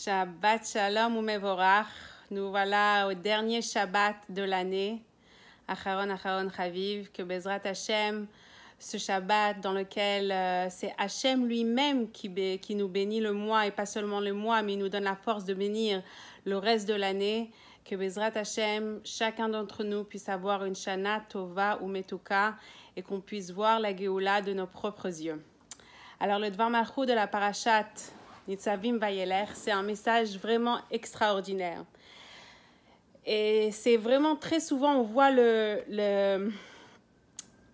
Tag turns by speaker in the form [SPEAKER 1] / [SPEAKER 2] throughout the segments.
[SPEAKER 1] Shabbat Shalom ou Mevorach. Nous voilà au dernier Shabbat de l'année. Acharon, Acharon, Chaviv. Que Bezrat Hashem, ce Shabbat dans lequel euh, c'est HaShem lui-même qui, nous bénit le mois et pas seulement le mois, mais il nous donne la force de bénir le reste de l'année. Que Bezrat Hashem, chacun d'entre nous puisse avoir une Shana, Tova ou Metuka et qu'on puisse voir la Géoula de nos propres yeux. Alors le Dvar Malchou de la Parashat Nitzavim Vayeler, c'est un message vraiment extraordinaire. Et c'est vraiment très souvent, on voit le,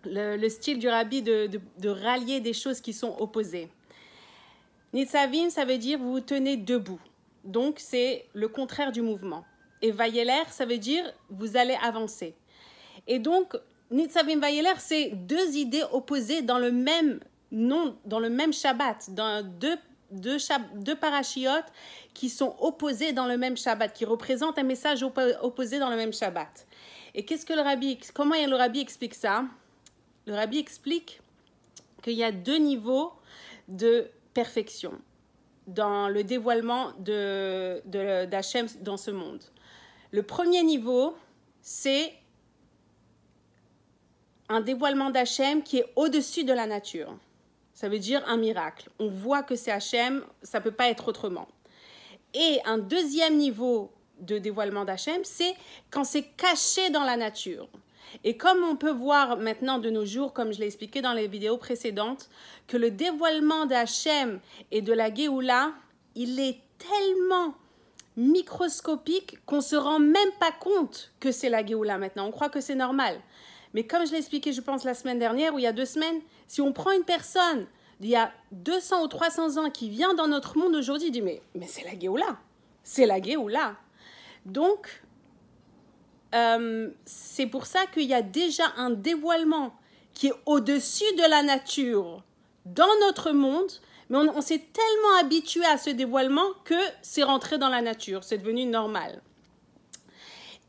[SPEAKER 1] le, style du rabbi de, de, rallier des choses qui sont opposées. Nitzavim, ça veut dire vous vous tenez debout. Donc, c'est le contraire du mouvement. Et Vayeler, ça veut dire vous allez avancer. Et donc, Nitzavim Vayeler, c'est deux idées opposées dans le même nom, dans le même Shabbat, dans deux deux, deux parachiotes qui sont opposés dans le même Shabbat, qui représentent un message opposé dans le même Shabbat. Et qu'est-ce que le rabbi, comment le rabbi explique ça Le rabbi explique qu'il y a deux niveaux de perfection dans le dévoilement de, d'Hachem dans ce monde. Le premier niveau, c'est un dévoilement d'Hachem qui est au-dessus de la nature. Ça veut dire un miracle. On voit que c'est Hachem, ça ne peut pas être autrement. Et un deuxième niveau de dévoilement d'Hachem, c'est quand c'est caché dans la nature. Et comme on peut voir maintenant de nos jours, comme je l'ai expliqué dans les vidéos précédentes, que le dévoilement d'Hachem et de la Géoula, il est tellement microscopique qu'on se rend même pas compte que c'est la Géoula maintenant. On croit que c'est normal. Mais comme je l'ai expliqué, je pense, la semaine dernière ou il y a deux semaines, si on prend une personne d'il y a 200 ou 300 ans qui vient dans notre monde aujourd'hui, dit Mais, mais c'est la là C'est la là Donc, euh, c'est pour ça qu'il y a déjà un dévoilement qui est au-dessus de la nature dans notre monde, mais on, s'est tellement habitué à ce dévoilement que c'est rentré dans la nature, c'est devenu normal.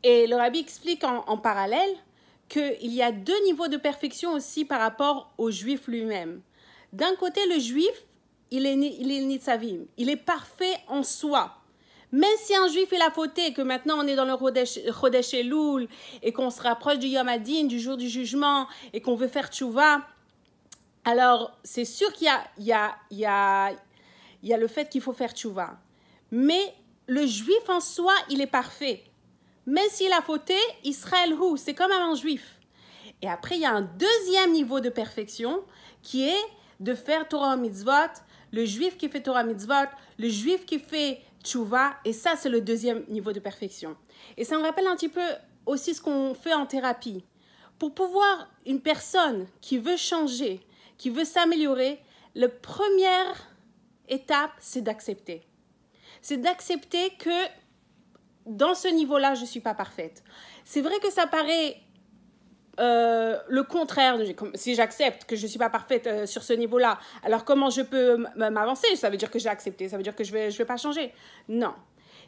[SPEAKER 1] Et le rabbi explique en parallèle qu'il y a deux niveaux de perfection aussi par rapport au juif lui-même. D'un côté, le juif, il est, il est il est parfait en soi. Même si un juif est la fauté, que maintenant on est dans le Chodesh Elul et qu'on se rapproche du Yom Adin, du jour du jugement, et qu'on veut faire tchouva, alors c'est sûr qu'il y a, il a, y a le fait qu'il faut faire tchouva. Mais le juif en soi, il est parfait. Mais s'il a fauté, Israël c'est quand même un juif. Et après, il y a un deuxième niveau de perfection qui est de faire Torah mitzvot, le juif qui fait Torah mitzvot, le juif qui fait tchouva, et ça, c'est le deuxième niveau de perfection. Et ça me rappelle un petit peu aussi ce qu'on fait en thérapie. Pour pouvoir une personne qui veut changer, qui veut s'améliorer, la première étape, c'est d'accepter. C'est d'accepter que dans ce niveau-là, je ne suis pas parfaite. C'est vrai que ça paraît euh, le contraire, si j'accepte que je ne suis pas parfaite euh, sur ce niveau-là, alors comment je peux m'avancer Ça veut dire que j'ai accepté, ça veut dire que je ne vais, je vais pas changer. Non.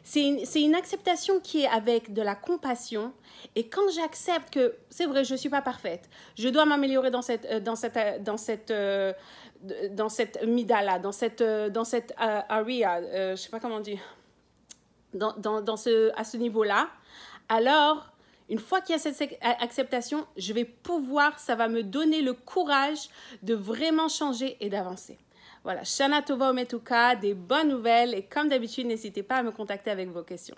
[SPEAKER 1] C'est une, une, acceptation qui est avec de la compassion. Et quand j'accepte que, c'est vrai, je ne suis pas parfaite, je dois m'améliorer dans cette, euh, dans cette, dans cette, dans cette, mida-là, dans cette, dans cette area, je ne sais pas comment dire à ce niveau-là, alors une fois qu'il y a cette acceptation, je vais pouvoir, ça va me donner le courage de vraiment changer et d'avancer. Voilà, Shana Tova Ometuka, des bonnes nouvelles et comme d'habitude, n'hésitez pas à me contacter avec vos questions.